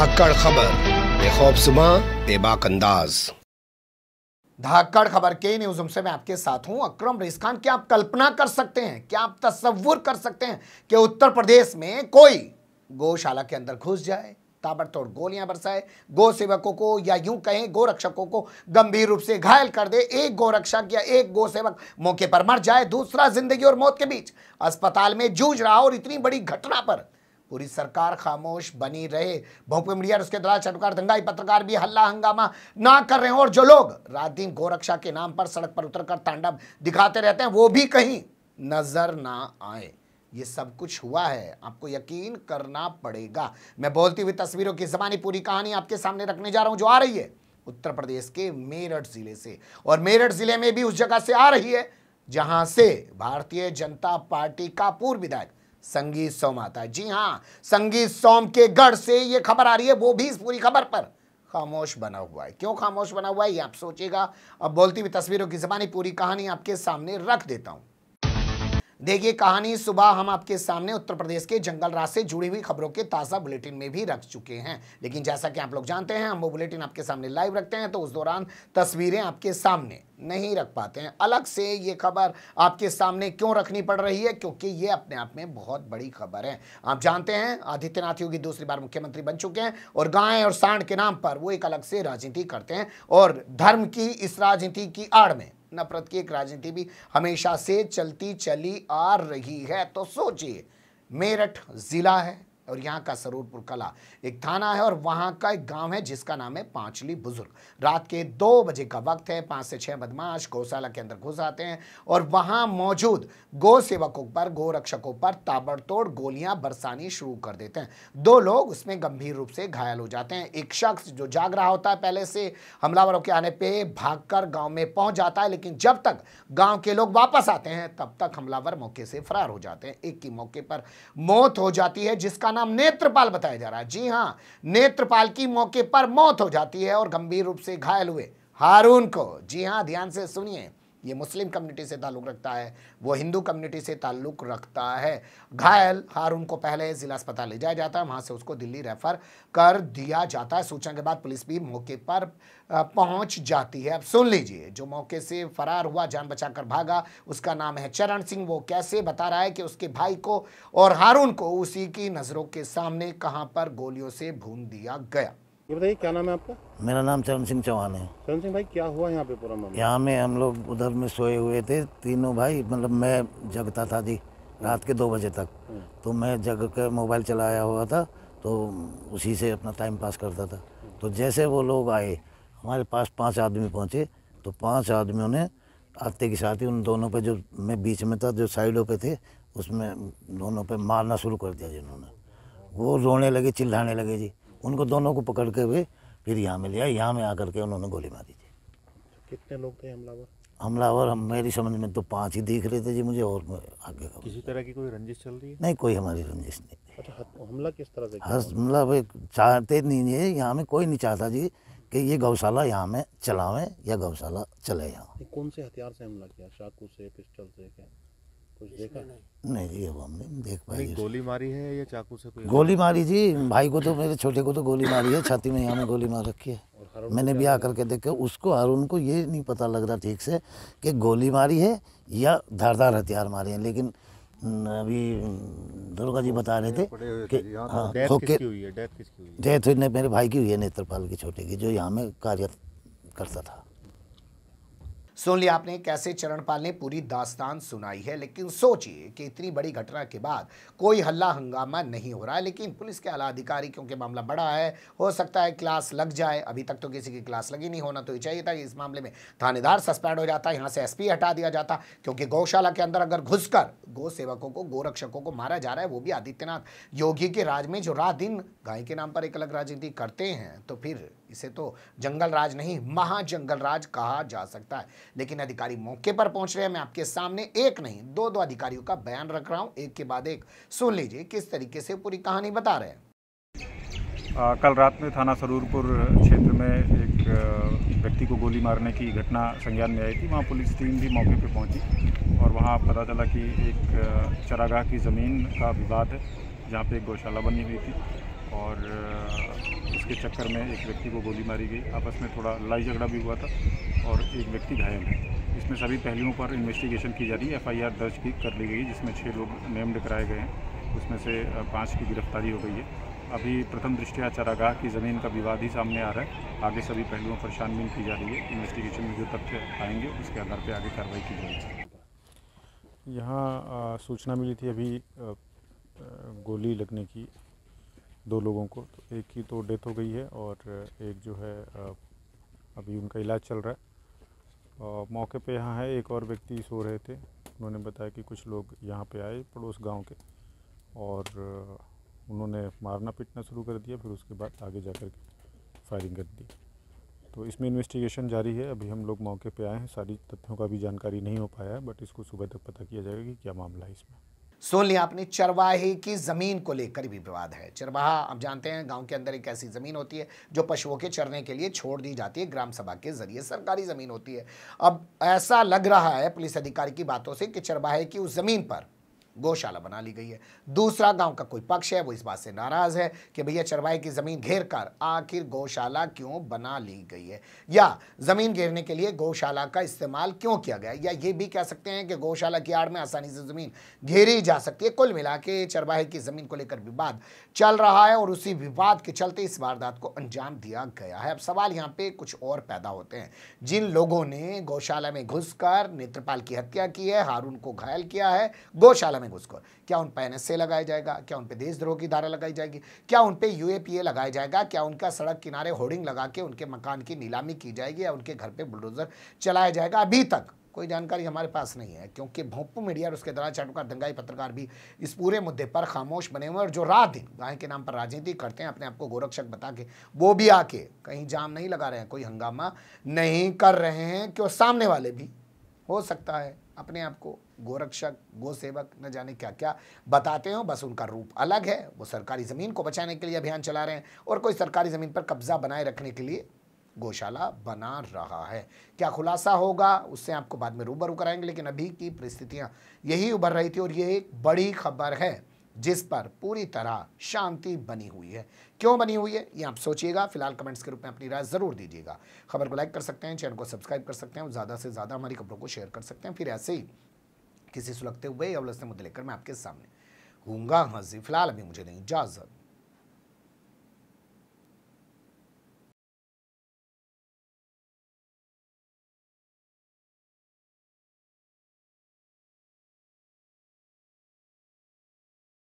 धाकड़ खबर बेखौफ सुबह बेबाक अंदाज धाकड़ खबर के न्यूज से मैं आपके साथ हूं अक्रम रेस खान क्या आप कल्पना कर सकते हैं क्या आप तस्वुर कर सकते हैं कि उत्तर प्रदेश में कोई गौशाला के अंदर घुस जाए ताबड़तोड़ गोलियां बरसाए गो सेवकों को या यूं कहें गो रक्षकों को गंभीर रूप से घायल कर दे एक गो रक्षक या एक गो सेवक मौके पर मर जाए दूसरा जिंदगी और मौत के बीच अस्पताल में जूझ रहा और इतनी बड़ी घटना पर पूरी सरकार खामोश बनी रहे भोपुर मीडिया उसके दलाल चटकार दंगाई पत्रकार भी हल्ला हंगामा ना कर रहे हैं और जो लोग रात दिन गोरक्षा के नाम पर सड़क पर उतर तांडव दिखाते रहते हैं वो भी कहीं नजर ना आए ये सब कुछ हुआ है आपको यकीन करना पड़ेगा मैं बोलती हुई तस्वीरों की जबानी पूरी कहानी आपके सामने रखने जा रहा हूं जो आ रही है उत्तर प्रदेश के मेरठ जिले से और मेरठ जिले में भी उस जगह से आ रही है जहां से भारतीय जनता पार्टी का पूर्व विधायक संगीत सोम आता है जी हाँ संगीत सोम के गढ़ से ये खबर आ रही है वो भी इस पूरी खबर पर खामोश बना हुआ है क्यों खामोश बना हुआ है ये आप सोचिएगा अब बोलती हुई तस्वीरों की जबानी पूरी कहानी आपके सामने रख देता हूँ देखिए कहानी सुबह हम आपके सामने उत्तर प्रदेश के जंगल राज से जुड़ी हुई खबरों के ताज़ा बुलेटिन में भी रख चुके हैं लेकिन जैसा कि आप लोग जानते हैं हम वो बुलेटिन आपके सामने लाइव रखते हैं तो उस दौरान तस्वीरें आपके सामने नहीं रख पाते हैं अलग से ये खबर आपके सामने क्यों रखनी पड़ रही है क्योंकि ये अपने आप में बहुत बड़ी खबर है आप जानते हैं आदित्यनाथ योगी दूसरी बार मुख्यमंत्री बन चुके हैं और गाय और सांड के नाम पर वो एक अलग से राजनीति करते हैं और धर्म की इस राजनीति की आड़ में नफरत की एक राजनीति भी हमेशा से चलती चली आ रही है तो सोचिए मेरठ ज़िला है और यहाँ का सरूरपुर कला एक थाना है और वहाँ का एक गांव है जिसका नाम है पांचली बुजुर्ग रात के दो बजे का वक्त है पाँच से छः बदमाश गौशाला के अंदर घुस आते हैं और वहाँ मौजूद गौ सेवकों पर गौरक्षकों पर ताबड़तोड़ गोलियां बरसानी शुरू कर देते हैं दो लोग उसमें गंभीर रूप से घायल हो जाते हैं एक शख्स जो जाग रहा होता है पहले से हमलावरों के आने पर भागकर गांव में पहुंच जाता है लेकिन जब तक गाँव के लोग वापस आते हैं तब तक हमलावर मौके से फरार हो जाते हैं एक की मौके पर मौत हो जाती है जिसका नाम नाम नेत्रपाल बताया जा रहा है जी हाँ नेत्रपाल की मौके पर मौत हो जाती है और गंभीर रूप से घायल हुए हारून को जी हाँ ध्यान से सुनिए ये मुस्लिम कम्युनिटी से ताल्लुक़ रखता है वो हिंदू कम्युनिटी से ताल्लुक़ रखता है घायल हारून को पहले ज़िला अस्पताल ले जाया जाता है वहाँ से उसको दिल्ली रेफ़र कर दिया जाता है सूचना के बाद पुलिस भी मौके पर पहुँच जाती है अब सुन लीजिए जो मौके से फरार हुआ जान बचाकर भागा उसका नाम है चरण सिंह वो कैसे बता रहा है कि उसके भाई को और हारून को उसी की नज़रों के सामने कहाँ पर गोलियों से भून दिया गया ये बताइए क्या नाम है आपका मेरा नाम चरण सिंह चौहान है चरण सिंह भाई क्या हुआ यहाँ पे पूरा मामला यहाँ में हम लोग उधर में सोए हुए थे तीनों भाई मतलब मैं जगता था जी रात के दो बजे तक हम्म। तो मैं जग कर मोबाइल चलाया हुआ था तो उसी से अपना टाइम पास करता था हम्म। तो जैसे वो लोग आए हमारे पास पांच आदमी पहुंचे तो पांच आदमियों ने आते के साथ ही उन दोनों पे जो मैं बीच में था जो साइडों पे थे उसमें दोनों पे मारना शुरू कर दिया जिन्होंने वो रोने लगे चिल्लाने लगे जी उनको दोनों को पकड़ के हुए फिर यहाँ में लिया यहाँ में आकर के उन्होंने गोली मारी थी कितने लोग थे हमलावर हमलावर हम मेरी समझ में तो पांच ही दिख रहे थे जी मुझे और आगे का किसी तरह की कोई रंजिश चल रही है नहीं कोई हमारी रंजिश नहीं अच्छा हमला किस तरह से हमला भाई चाहते नहीं है यहाँ में कोई नहीं चाहता जी कि ये गौशाला यहाँ में चलावें या गौशाला चले यहाँ कौन से हथियार से हमला किया चाकू से पिस्टल से क्या देखा नहीं जी अब हम नहीं देख पाए गोली मारी है या चाकू से कोई गोली मारी जी भाई को तो मेरे छोटे को तो गोली मारी है छाती में यहाँ गोली मार रखी है मैंने भी आकर के देखा उसको हारून को ये नहीं पता लग रहा ठीक से कि गोली मारी है या धारदार हथियार मारे हैं लेकिन अभी दुर्गा जी बता रहे थे कि हाँ डेथ तो हाँ, हुई है मेरे भाई की हुई है नेत्रपाल की छोटे की जो यहाँ में कार्य करता था सुन लिया आपने कैसे चरणपाल ने पूरी दास्तान सुनाई है लेकिन सोचिए कि इतनी बड़ी घटना के बाद कोई हल्ला हंगामा नहीं हो रहा है लेकिन पुलिस के आला अधिकारी क्योंकि मामला बड़ा है हो सकता है क्लास लग जाए अभी तक तो किसी की क्लास लगी नहीं होना तो चाहिए था कि इस मामले में थानेदार सस्पेंड हो जाता यहाँ से एस हटा दिया जाता क्योंकि गौशाला के अंदर अगर घुसकर गौ सेवकों को गोरक्षकों को मारा जा रहा है वो भी आदित्यनाथ योगी के राज में जो रात दिन गाय के नाम पर एक अलग राजनीति करते हैं तो फिर इसे तो जंगल राज नहीं महाजंगल राज कहा जा सकता है लेकिन अधिकारी मौके पर पहुंच रहे हैं मैं आपके सामने एक नहीं दो दो अधिकारियों का बयान रख रहा हूँ एक के बाद एक सुन लीजिए किस तरीके से पूरी कहानी बता रहे हैं आ, कल रात में थाना सरूरपुर क्षेत्र में एक व्यक्ति को गोली मारने की घटना संज्ञान में आई थी वहाँ पुलिस टीम भी मौके पर पहुंची और वहाँ पता चला कि एक चरागाह की ज़मीन का विवाद है जहाँ पे एक गौशाला बनी हुई थी और उसके चक्कर में एक व्यक्ति को गोली मारी गई आपस में थोड़ा लड़ाई झगड़ा भी हुआ था और एक व्यक्ति घायल है इसमें सभी पहलुओं पर इन्वेस्टिगेशन की जा रही है एफआईआर दर्ज की कर ली गई जिसमें छः लोग नेम्ड कराए गए हैं उसमें से पाँच की गिरफ्तारी हो गई है अभी प्रथम दृष्टया चारागाह की ज़मीन का विवाद ही सामने आ रहा है आगे सभी पहलुओं पर छानबीन की जा रही है इन्वेस्टिगेशन में जो तथ्य आएंगे उसके आधार पर आगे कार्रवाई की जाएगी यहाँ सूचना मिली थी अभी गोली लगने की दो लोगों को तो एक की तो डेथ हो गई है और एक जो है अभी उनका इलाज चल रहा है मौके पे यहाँ है एक और व्यक्ति सो रहे थे उन्होंने बताया कि कुछ लोग यहाँ पे आए पड़ोस गांव के और उन्होंने मारना पीटना शुरू कर दिया फिर उसके बाद आगे जाकर के फायरिंग कर दी तो इसमें इन्वेस्टिगेशन जारी है अभी हम लोग मौके पे आए हैं सारी तथ्यों का भी जानकारी नहीं हो पाया है बट इसको सुबह तक पता किया जाएगा कि क्या मामला है इसमें सुन लिया आपने चरवाहे की ज़मीन को लेकर भी विवाद है चरवाहा आप जानते हैं गांव के अंदर एक ऐसी ज़मीन होती है जो पशुओं के चरने के लिए छोड़ दी जाती है ग्राम सभा के जरिए सरकारी ज़मीन होती है अब ऐसा लग रहा है पुलिस अधिकारी की बातों से कि चरवाहे की उस ज़मीन पर गौशाला बना ली गई है दूसरा गांव का कोई पक्ष है वो इस बात से नाराज है कि भैया चरवाहे की ज़मीन घेर कर आखिर गौशाला क्यों बना ली गई है या ज़मीन घेरने के लिए गौशाला का इस्तेमाल क्यों किया गया या ये भी कह सकते हैं कि गौशाला की आड़ में आसानी से ज़मीन घेरी जा सकती है कुल मिला के चरवाहे की ज़मीन को लेकर विवाद चल रहा है और उसी विवाद के चलते इस वारदात को अंजाम दिया गया है अब सवाल यहाँ पे कुछ और पैदा होते हैं जिन लोगों ने गौशाला में घुस नेत्रपाल की हत्या की है हारून को घायल किया है गौशाला में में घुसखोर क्या उन पर एन लगाया जाएगा क्या उन पर देशद्रोह की धारा लगाई जाएगी क्या उन पर यू लगाया जाएगा क्या उनका सड़क किनारे होर्डिंग लगा के उनके मकान की नीलामी की जाएगी या उनके घर पर बुलडोजर चलाया जाएगा अभी तक कोई जानकारी हमारे पास नहीं है क्योंकि भोपू मीडिया और उसके दलाल चाटुकार दंगाई पत्रकार भी इस पूरे मुद्दे पर खामोश बने हुए और जो रात दिन गाय के नाम पर राजनीति करते हैं अपने आप को गोरक्षक बता के वो भी आके कहीं जाम नहीं लगा रहे हैं कोई हंगामा नहीं कर रहे हैं क्यों सामने वाले भी हो सकता है अपने आप को गोरक्षक गोसेवक न जाने क्या क्या बताते हो बस उनका रूप अलग है वो सरकारी ज़मीन को बचाने के लिए अभियान चला रहे हैं और कोई सरकारी ज़मीन पर कब्जा बनाए रखने के लिए गौशाला बना रहा है क्या खुलासा होगा उससे आपको बाद में रूबरू कराएंगे लेकिन अभी की परिस्थितियाँ यही उभर रही थी और ये एक बड़ी खबर है जिस पर पूरी तरह शांति बनी हुई है क्यों बनी हुई है ये आप सोचिएगा फिलहाल कमेंट्स के रूप में अपनी राय ज़रूर दीजिएगा खबर को लाइक कर सकते हैं चैनल को सब्सक्राइब कर सकते हैं और ज़्यादा से ज़्यादा हमारी खबरों को शेयर कर सकते हैं फिर ऐसे ही किसी सुलगते हुए या मुद्दे लेकर मैं आपके सामने हूँगा हाजी फिलहाल अभी मुझे नहीं इजाज़त